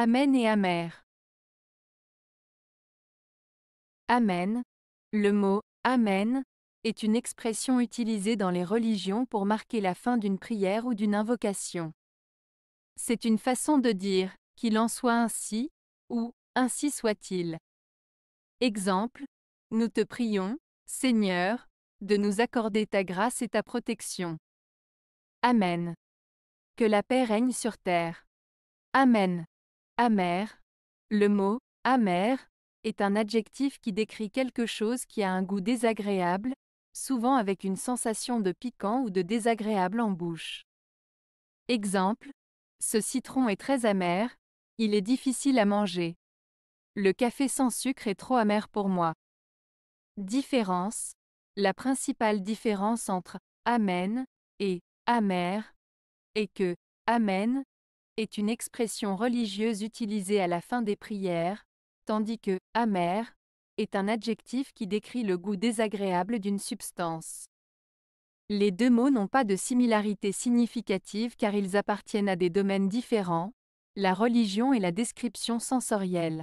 Amen et amer. Amen. Le mot Amen est une expression utilisée dans les religions pour marquer la fin d'une prière ou d'une invocation. C'est une façon de dire qu'il en soit ainsi ou ainsi soit-il. Exemple, nous te prions, Seigneur, de nous accorder ta grâce et ta protection. Amen. Que la paix règne sur terre. Amen. Amer. Le mot amer est un adjectif qui décrit quelque chose qui a un goût désagréable, souvent avec une sensation de piquant ou de désagréable en bouche. Exemple. Ce citron est très amer, il est difficile à manger. Le café sans sucre est trop amer pour moi. Différence. La principale différence entre amen et amer est que amen est une expression religieuse utilisée à la fin des prières, tandis que amer est un adjectif qui décrit le goût désagréable d'une substance. Les deux mots n'ont pas de similarité significative car ils appartiennent à des domaines différents, la religion et la description sensorielle.